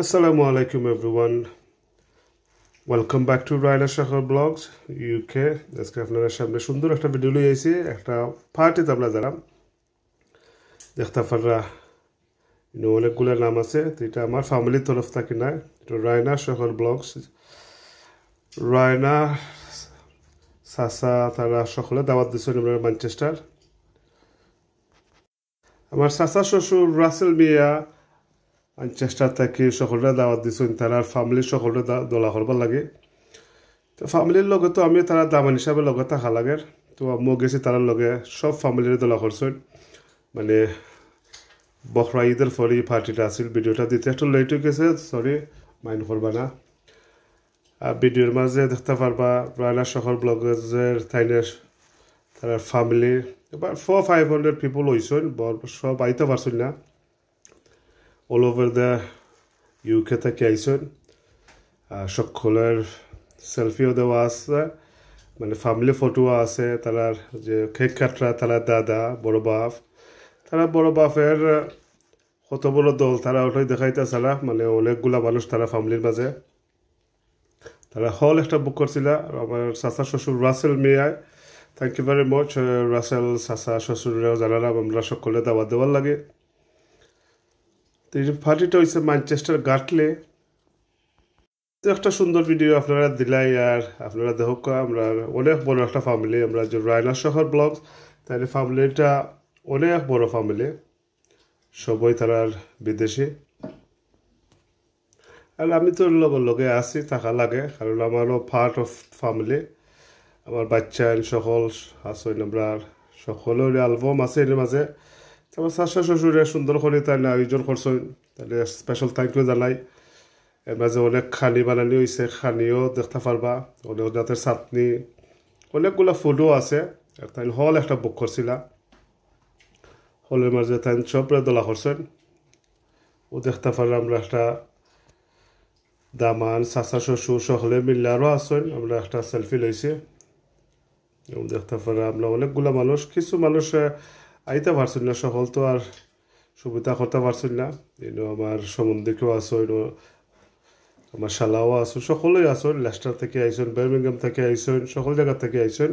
Assalamu alaikum everyone. Welcome back to রায়লা শাখর blogs UK আজকে আপনারা সামনে সুন্দর একটা ভিডিও লই আইছি একটা পার্টিতে আমরা যারা দেখতাফাররা অনেকগুলো নাম আছে তো এটা আমার ফ্যামিলির তরফ থাকি না এটা রায়না শহর ব্লগস রায়না সাসা তারা সকলে দাওয়াত দিচ্ছেন আমরা ম্যানচেস্টার আমার সাসা শ্বশুর রাসেল মিয়া চেষ্টা থাকি সকলরা দাওয়াত দিছুন তারা ফ্যামিলির সকলরা দোলা করবার লাগে তো ফ্যামিলির লগে তো আমি তারা দামান হিসাবে লগে থাকা লাগে তো আমিও গেছি তারার লগে সব ফ্যামিলির দোলা করছেন মানে বখরা ঈদের পরে পার্টিটা আসিল ভিডিওটা দিতে একটু লেট হয়ে গেছে সরি মাইন্ড করবা না আর ভিডিওর মাঝে দেখতে পারবা রয়না শহর ব্লগের থাইনের তার ফ্যামিলি এবার ফোর ফাইভ হান্ড্রেড পিপল হয়েছেন সব আইতে পারছেন না অল ওভার দ্য ইউকে থেকে আইসন সকলের সেলফিও দেওয়া আছে মানে ফ্যামিলি ফটো আছে তারার যে কেক কাটরা তারা দাদা বড় বাপ তারা বড় বাপের কত বড় দল তারা ওটাই দেখাইতে সারা মানে অনেকগুলা মানুষ তারা ফ্যামিলির মাঝে তারা হল একটা বুক করছিল আমার চাচা শ্বশুর রাসেল মেয়ায় thank you very much Rasel চাচা শ্বশুরেও জানালাম আমরা সকলে দাওয়া দেওয়ার লাগে তো এই ফার্টিটা হয়েছে ম্যানচেস্টার গাটলে তো একটা সুন্দর ভিডিও আপনারা দিলাই আর আপনারা দেখক আমরা অনেক বড় একটা ফ্যামিলি আমরা যে রায়না শহর ব্লগ তাহলে ফ্যামিলিটা অনেক বড় ফ্যামিলি সবই তারা বিদেশে আর আমি তো লগের লগে আছি থাকা লাগে কারণ আমারও পার্ট অফ ফ্যামিলি আমার বাচ্চা সকল আসইন আমরা সকলের অ্যালবাম আছে এর মাঝে তারপর শাশা শ্বশুরে সুন্দর করে তাহলে আয়োজন করছ তাহলে স্পেশাল থ্যাংক ইউ জানাই এর মাঝে অনেক খানি বানালি হয়েছে খানিও দেখতে পারবা অনেক জাতের চাটনি অনেকগুলো ফুডও আছে তাই হল একটা বুক করছিলাম হলের মাঝে তাই সবরে দোলা করছেন ও দেখতে পারলে আমরা একটা দামান শাশা শ্বশুর সকলে মিলে আরও আসেন আমরা একটা সেলফি লইছি দেখতে পারলে আমরা অনেকগুলো মানুষ কিছু মানুষ আইতে পারছিল না সকল তো আর সুবিধা করতে পারছিল না এন আমার সম্বন্ধে কেউ আসো এন আমার শালাও আসো সকলেই আসন লেস্টার থেকে আইসেন বার্মিংহাম থেকে আইসেন সকল জায়গা থেকে আইসেন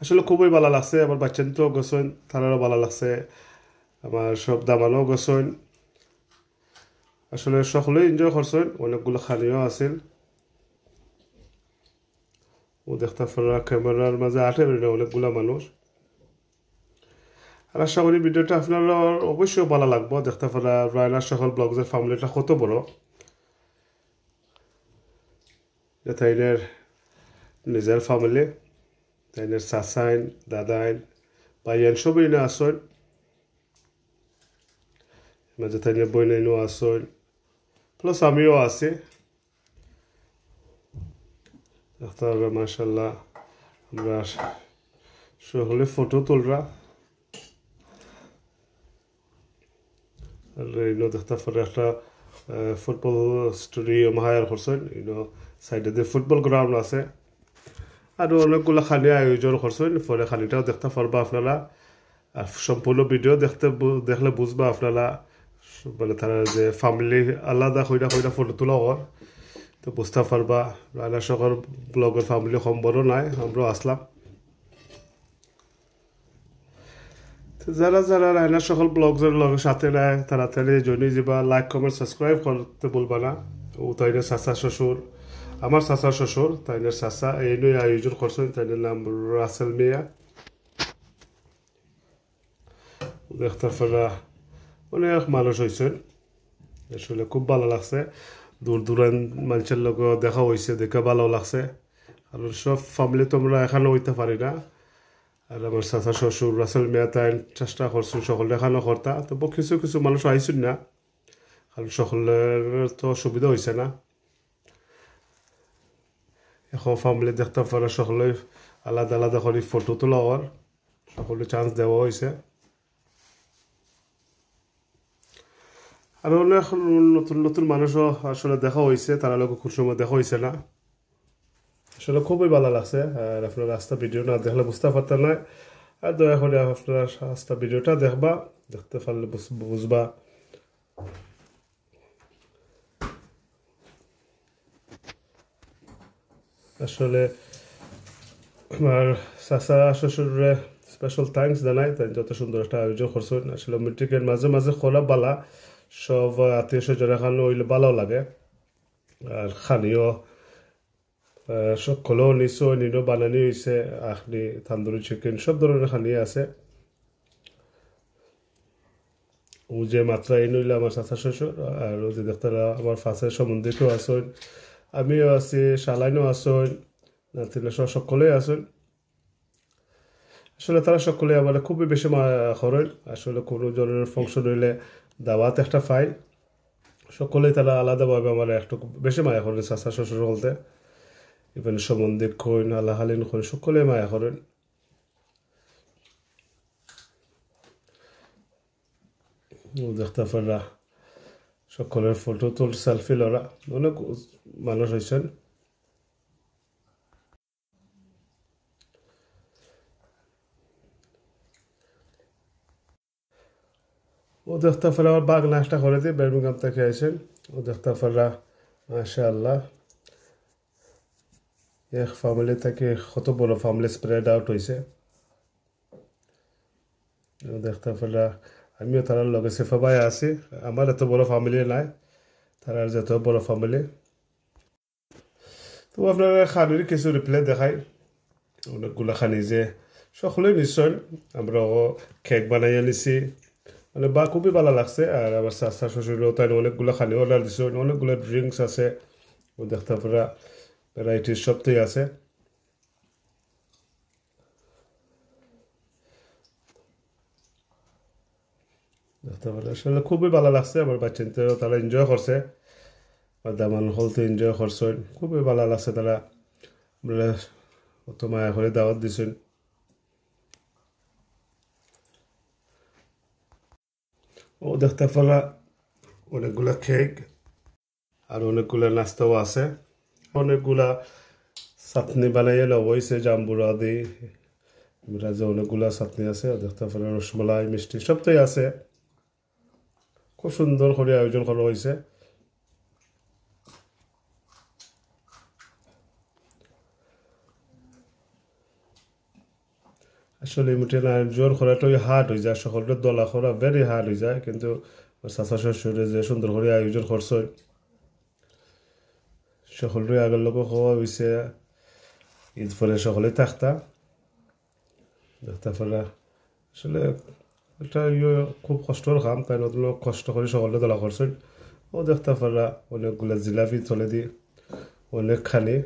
আসলে খুবই ভালো লাগছে আমার তো গেছেন তারারও ভালো লাগছে আমার সব দামানও গেছেন আসলে সকলেই এনজয় করছেন অনেকগুলো খানিও আছিল ও দেখতে ক্যামেরার মাঝে আটে অনেকগুলো মানুষ আর আশা করি ভিডিওটা আপনার অবশ্যই ভালো লাগবো দেখতে পারা রায়নার সকল ব্লগসের ফ্যামিলিটা কত বড় তাইনের নিজের ফ্যামিলি তাইনের চাচাইন দাদাইন ভাইয়ান সবই না আসল মাঝে তাইনের বইনাইনও আসল প্লাস আমিও আছি দেখতে পারবে মার্শাল্লাহ আমরা সকলে ফটো তোলরা you দেখতে পরে একটা ফুটবল স্টুডিও হায়ার করছেন ইউনো সাইডে দিয়ে ফুটবল গ্রাউন্ড আছে আর অনেকগুলো খালি আয়োজন করছেন পরে খালিটাও দেখতে পারবা আপনারা আর সম্পূর্ণ ভিডিও দেখতে দেখলে বুঝবা আপনারা মানে তারা যে ফ্যামিলি আলাদা হইনা হইনা ফটো তোলা হর তো বুঝতে পারবা রানা সকল ব্লগের ফ্যামিলি সম্বরও নাই আমরাও আসলাম যারা যারা রায়না সকল ব্লগজের লগের সাথে নেয় তাহলে জয়নি যাবা লাইক কমেন্ট সাবস্ক্রাইব করতে বলবা না ও তাইনের চাচা শ্বশুর আমার চাচা শ্বশুর তাইনের চাচা এই নয় আয়োজন করছেন তাইনের নাম রাসেল মিয়া দেখতে পারা অনেক মানুষ হয়েছেন আসলে খুব ভালো লাগছে দূর দূরান মানুষের লগে দেখা হয়েছে দেখে ভালো লাগছে আর সব ফ্যামিলি তোমরা এখানে হইতে পারি না আর আমার চাচা শ্বশুর আসলে মিয়া চেষ্টা করছেন সকলে খানো কর্তা তবু কিছু কিছু মানুষ আইসুন না কারণ সকলের তো অসুবিধা হয়েছে না এখন ফ্যামিলি দেখতে পারে সকলে আলাদা আলাদা করে ফটো তোলা হওয়ার সকলে চান্স দেওয়া হয়েছে আর অনেক নতুন নতুন মানুষও আসলে দেখা হয়েছে তারা লোক খুব সময় দেখা হয়েছে না আসলে খুবই ভালো লাগছে আর আপনারা রাস্তা ভিডিও না দেখলে বুঝতে পারতেন না আর দয়া করে আপনারা রাস্তা ভিডিওটা দেখবা দেখতে পারলে বুঝবা আসলে আমার চাষা শ্বশুরে স্পেশাল থ্যাংকস জানাই তাই যত সুন্দর একটা আয়োজন করছো আসলে মেট্রিকের মাঝে মাঝে খোলা বালা সব আত্মীয় স্বজনের এখানে ওইলে ভালো লাগে আর খানিও সব কলো নিচো নিনো বানানি হয়েছে আখনি তান্দুরি চিকেন সব ধরনের খানি আছে ও যে মাত্রা এই নইলে আমার সাথে শ্বশুর আর ও যে দেখতে আমার ফাঁসের সম্বন্ধিতও আসন আমিও আছি সালাইনও আসন নাতিনা সব সকলেই আসন আসলে তারা সকলে আমার খুবই বেশি হরেন আসলে কোনো জনের ফাংশন হইলে দাওয়াত একটা ফাইল সকলেই তারা আলাদাভাবে আমার একটু বেশি মায়া করেন চাচা শ্বশুর বলতে এবং সম্বন্ধে কইন আল্লাহ হালিন কইন সকলে মায়া করেন দেখতে পারা সকলের ফটো তোল সেলফি লরা অনেক মানুষ হয়েছেন ও দেখতে পারা বাঘ নাচটা করে দিয়ে বেডমিংহাম থেকে আসেন ও দেখতে পারা আল্লাহ এক ফার্মলে থেকে কত বড় ফার্মলে স্প্রেড আউট হয়েছে দেখতে পেলা আমিও তার লগে সেফাবাই আছি আমার এত বড় ফ্যামিলি নাই তারার যত বড় ফ্যামিলি তো আপনারা খানির কিছু রিপ্লে দেখাই অনেকগুলো খানি যে সকলে নিশ্চয় আমরা কেক বানাই আনিছি মানে বা খুবই ভালো লাগছে আর আবার চাষা শ্বশুরও তাই অনেকগুলো খানি অর্ডার দিছে অনেকগুলো ড্রিঙ্কস আছে দেখতে পারা ভ্যারাইটির সবটাই আছে আসলে খুবই ভালো লাগছে আমার বাচ্চাতেও তারা এনজয় করছে হল তো এনজয় করছে খুবই ভালো লাগছে তারা মায়া করে দাওয়াত দিছেন ও দেখতে পালা অনেকগুলো কেক আর অনেকগুলো নাস্তাও আছে অনেকগুলা চাটনি বানাইয়ে লবইছে জাম্বুরা দি যে অনেকগুলা চাটনি আছে তারপরে রসমলাই রসমালাই মিষ্টি সবটাই আছে খুব সুন্দর করে আয়োজন করা হয়েছে আসলে মুঠেন জোর খরাটাই হার্ড হয়ে যায় সকলটা দলা খরা ভেরি হার্ড হয়ে যায় কিন্তু চাষা শস্যের যে সুন্দর করে আয়োজন করছে সকলরে আগের লোকও খাওয়া হয়েছে ঈদ পরে সকলে থাকতা দেখতে আসলে এটা ইয়ে খুব কষ্টর খাম তাই নতুন কষ্ট করে সকলে তোলা করছেন ও দেখতে পারা অনেকগুলো জিলাপি তলে দিয়ে অনেক খালি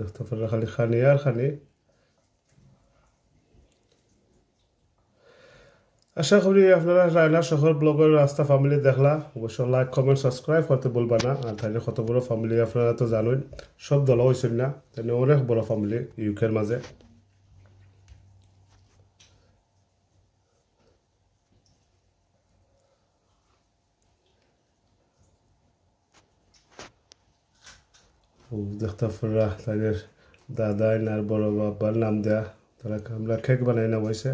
দেখতে পারা খালি খানি আর খানি আশা করি আপনারা রায়না শহর ব্লগের রাস্তা ফ্যামিলি দেখলা অবশ্য লাইক কমেন্ট সাবস্ক্রাইব করতে বলবা না আর তাহলে কত বড় ফ্যামিলি আপনারা তো জানোই সব দল হয়েছেন না তাই অনেক বড় ফ্যামিলি ইউকের মাঝে দেখতে ফুরা তাদের দাদা নার বড় বাবার নাম দেয়া তারা আমরা কেক বানাই না বসে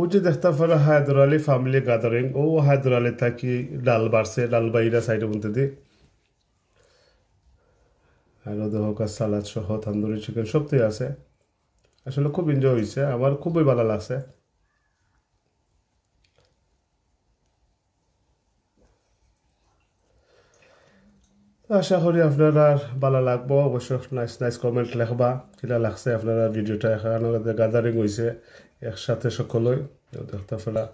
ওই যে وجد احتفل حيدر علي فاميلي غادرينغ او حيدر علي تاكي دال بارسي دال بايرا سايدو بنتدي আরও দেহকা সালাদ সহ তান্দুরি চিকেন সবটাই আছে আসলে খুব এনজয় হয়েছে আমার খুবই ভালো লাগছে আশা করি আপনারা ভালো লাগবো অবশ্য নাইস নাইস কমেন্ট লেখবা কিনা লাগছে আপনারা ভিডিওটা এখানে গাদারিং হয়েছে একসাথে সকলেই দেখতে ফেলা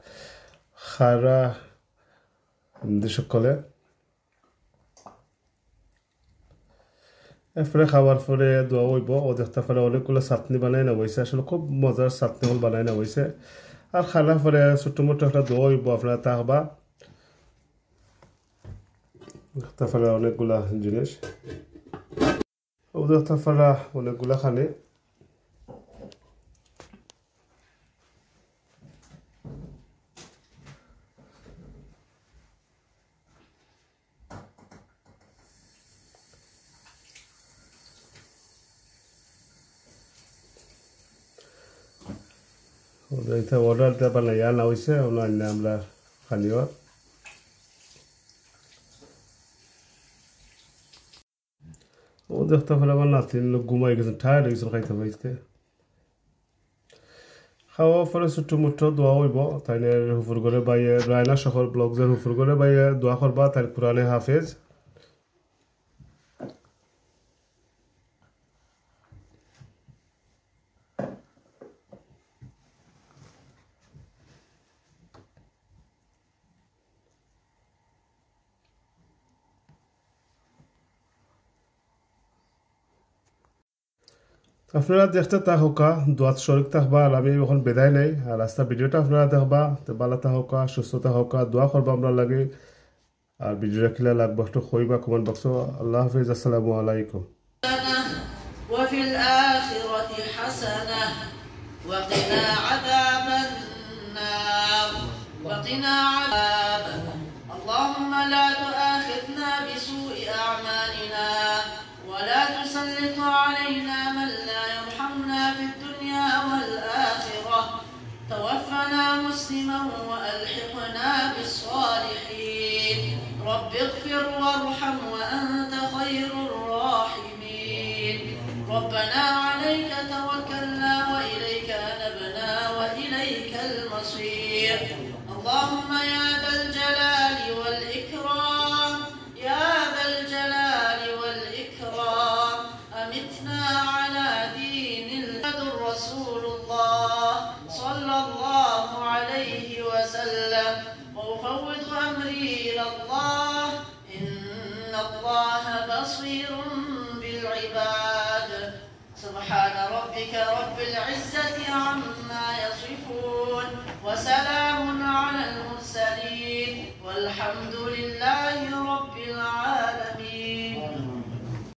খারা সকলে এরপরে খাওয়ার পরে দোয়া হইব ও দেখতে ফেলে অনেকগুলো চাটনি বানাই না হয়েছে আসলে খুব মজার চাটনি হল বানাই না হয়েছে আর খাওয়ার পরে ছোট মোটো একটা দোয়া হইব আপনারা তা হবা দেখতে ফেলে অনেকগুলা জিনিস ও দেখতে ফেলা অনেকগুলা খালি इथे ऑर्डर त्या या না वैसे होऊन आणले आमला खालीवर ও দেখতে পেলে আমার নাতিন ঘুমাই গেছেন ঠায় লেগেছেন খাইতে পাইতে খাওয়া পরে ছোট্ট মুঠ্ট দোয়া হইব তাইনের হুফুর করে বাইয়ে রায়না শহর ব্লক যে হুফুর করে বাইয়ে দোয়া করবা তাই কোরআনে হাফেজ আপোনাৰ দেখতে তা হকা দোয়াত শরীর থাকবা আর আমি এখন বেদায় নাই আর রাস্তা ভিডিওটা আপনারা দেখবা তো বালা থা হকা সুস্থতা হকা দোয়া করবা আমরা লাগে আর ভিডিও রাখিলে লাগবস্ট হইবা কমেন্ট বক্স আল্লাহ হাফিজ আসসালাম আলাইকুম توفنا مسلما وألحقنا بالصالحين رب اغفر وارحم وأنت خير الراحمين ربنا وسلم وأفوض أمري إلى الله إن الله بصير بالعباد سبحان ربك رب العزة عما يصفون وسلام على المرسلين والحمد لله رب العالمين